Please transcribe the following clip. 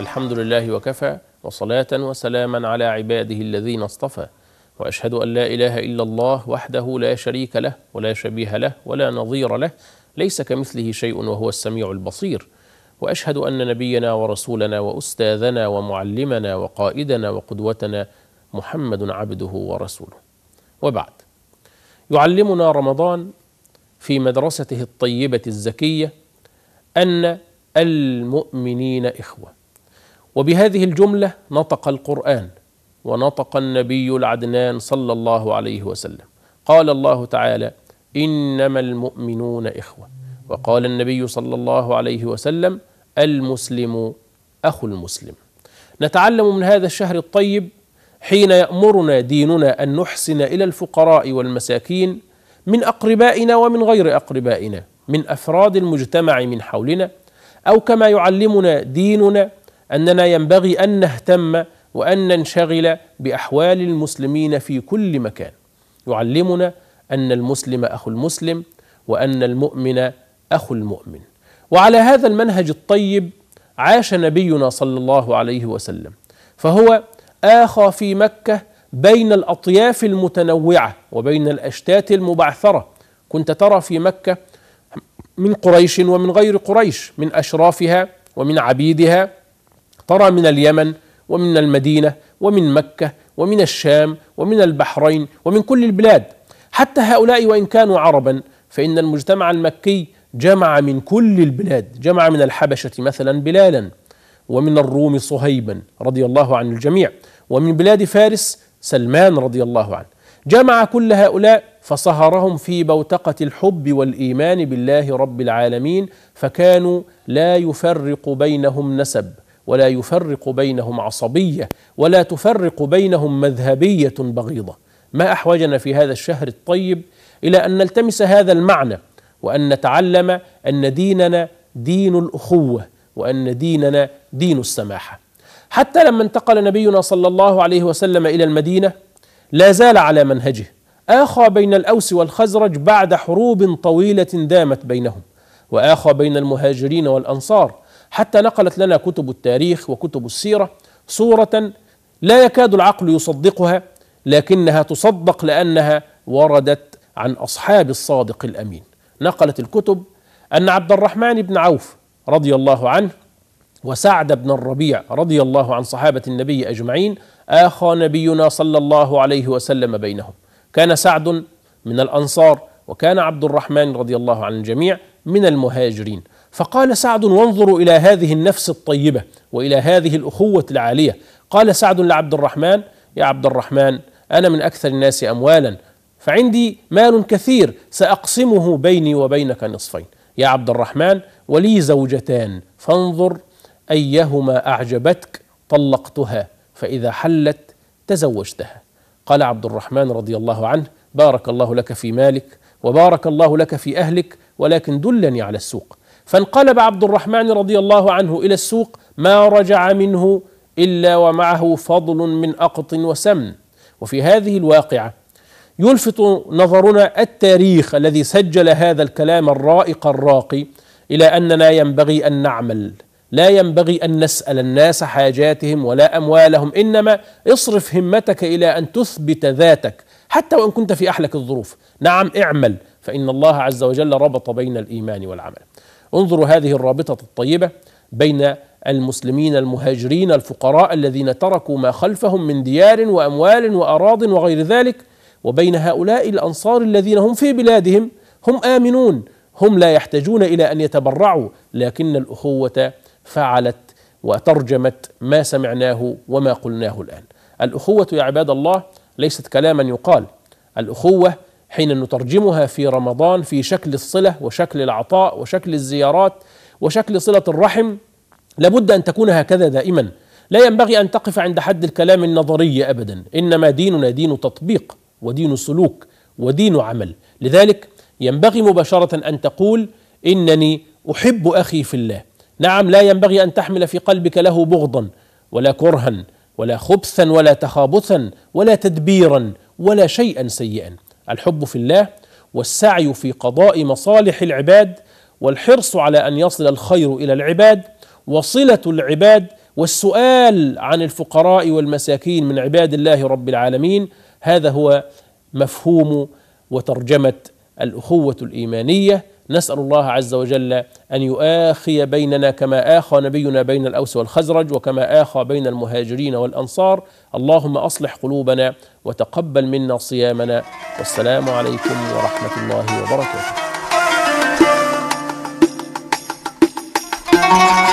الحمد لله وكفى وصلاة وسلاما على عباده الذين اصطفى واشهد ان لا اله الا الله وحده لا شريك له ولا شبيه له ولا نظير له ليس كمثله شيء وهو السميع البصير واشهد ان نبينا ورسولنا واستاذنا ومعلمنا وقائدنا وقدوتنا محمد عبده ورسوله وبعد يعلمنا رمضان في مدرسته الطيبه الزكيه ان المؤمنين اخوه وبهذه الجمله نطق القران ونطق النبي العدنان صلى الله عليه وسلم قال الله تعالى انما المؤمنون اخوه وقال النبي صلى الله عليه وسلم المسلم اخو المسلم نتعلم من هذا الشهر الطيب حين يامرنا ديننا ان نحسن الى الفقراء والمساكين من اقربائنا ومن غير اقربائنا من افراد المجتمع من حولنا او كما يعلمنا ديننا اننا ينبغي ان نهتم وان ننشغل باحوال المسلمين في كل مكان يعلمنا ان المسلم اخو المسلم وان المؤمن اخو المؤمن وعلى هذا المنهج الطيب عاش نبينا صلى الله عليه وسلم فهو اخى في مكه بين الاطياف المتنوعه وبين الاشتات المبعثره كنت ترى في مكه من قريش ومن غير قريش من اشرافها ومن عبيدها ترى من اليمن ومن المدينة ومن مكة ومن الشام ومن البحرين ومن كل البلاد حتى هؤلاء وإن كانوا عربا فإن المجتمع المكي جمع من كل البلاد جمع من الحبشة مثلا بلالا ومن الروم صهيبا رضي الله عن الجميع ومن بلاد فارس سلمان رضي الله عنه جمع كل هؤلاء فصهرهم في بوتقة الحب والإيمان بالله رب العالمين فكانوا لا يفرق بينهم نسب ولا يفرق بينهم عصبيه ولا تفرق بينهم مذهبيه بغيضه ما احوجنا في هذا الشهر الطيب الى ان نلتمس هذا المعنى وان نتعلم ان ديننا دين الاخوه وان ديننا دين السماحه حتى لما انتقل نبينا صلى الله عليه وسلم الى المدينه لا زال على منهجه اخى بين الاوس والخزرج بعد حروب طويله دامت بينهم واخى بين المهاجرين والانصار حتى نقلت لنا كتب التاريخ وكتب السيره صوره لا يكاد العقل يصدقها لكنها تصدق لانها وردت عن اصحاب الصادق الامين نقلت الكتب ان عبد الرحمن بن عوف رضي الله عنه وسعد بن الربيع رضي الله عن صحابه النبي اجمعين اخى نبينا صلى الله عليه وسلم بينهم كان سعد من الانصار وكان عبد الرحمن رضي الله عن الجميع من المهاجرين فقال سعد وانظروا الى هذه النفس الطيبه والى هذه الاخوه العاليه قال سعد لعبد الرحمن يا عبد الرحمن انا من اكثر الناس اموالا فعندي مال كثير ساقسمه بيني وبينك نصفين يا عبد الرحمن ولي زوجتان فانظر ايهما اعجبتك طلقتها فاذا حلت تزوجتها قال عبد الرحمن رضي الله عنه بارك الله لك في مالك وبارك الله لك في اهلك ولكن دلني على السوق فانقلب عبد الرحمن رضي الله عنه الى السوق ما رجع منه الا ومعه فضل من اقط وسمن وفي هذه الواقعه يلفت نظرنا التاريخ الذي سجل هذا الكلام الرائق الراقي الى اننا ينبغي ان نعمل لا ينبغي ان نسال الناس حاجاتهم ولا اموالهم انما اصرف همتك الى ان تثبت ذاتك حتى وان كنت في احلك الظروف نعم اعمل فان الله عز وجل ربط بين الايمان والعمل انظروا هذه الرابطة الطيبة بين المسلمين المهاجرين الفقراء الذين تركوا ما خلفهم من ديار وأموال وأراض وغير ذلك وبين هؤلاء الأنصار الذين هم في بلادهم هم آمنون هم لا يحتاجون إلى أن يتبرعوا لكن الأخوة فعلت وترجمت ما سمعناه وما قلناه الآن الأخوة يا عباد الله ليست كلاما يقال الأخوة حين نترجمها في رمضان في شكل الصله وشكل العطاء وشكل الزيارات وشكل صله الرحم لابد ان تكون هكذا دائما لا ينبغي ان تقف عند حد الكلام النظري ابدا انما ديننا دين تطبيق ودين سلوك ودين عمل لذلك ينبغي مباشره ان تقول انني احب اخي في الله نعم لا ينبغي ان تحمل في قلبك له بغضا ولا كرها ولا خبثا ولا تخابثا ولا تدبيرا ولا شيئا سيئا الحب في الله والسعي في قضاء مصالح العباد والحرص على ان يصل الخير الى العباد وصله العباد والسؤال عن الفقراء والمساكين من عباد الله رب العالمين هذا هو مفهوم وترجمه الاخوه الايمانيه نسأل الله عز وجل أن يؤاخي بيننا كما آخى نبينا بين الأوس والخزرج وكما آخى بين المهاجرين والأنصار اللهم أصلح قلوبنا وتقبل منا صيامنا والسلام عليكم ورحمة الله وبركاته